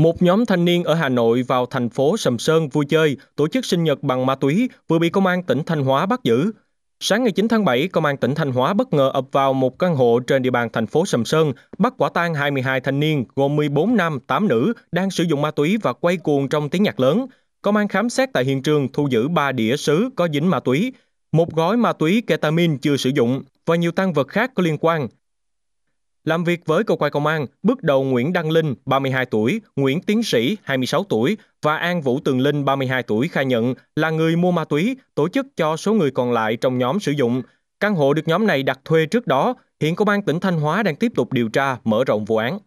Một nhóm thanh niên ở Hà Nội vào thành phố Sầm Sơn vui chơi, tổ chức sinh nhật bằng ma túy vừa bị công an tỉnh Thanh Hóa bắt giữ. Sáng ngày 9 tháng 7, công an tỉnh Thanh Hóa bất ngờ ập vào một căn hộ trên địa bàn thành phố Sầm Sơn, bắt quả tang 22 thanh niên gồm 14 nam, 8 nữ đang sử dụng ma túy và quay cuồng trong tiếng nhạc lớn. Công an khám xét tại hiện trường thu giữ 3 đĩa sứ có dính ma túy, một gói ma túy ketamin chưa sử dụng và nhiều tăng vật khác có liên quan. Làm việc với cơ quan công an, bước đầu Nguyễn Đăng Linh, 32 tuổi, Nguyễn Tiến Sĩ, 26 tuổi và An Vũ Tường Linh, 32 tuổi khai nhận là người mua ma túy, tổ chức cho số người còn lại trong nhóm sử dụng. Căn hộ được nhóm này đặt thuê trước đó, hiện công an tỉnh Thanh Hóa đang tiếp tục điều tra, mở rộng vụ án.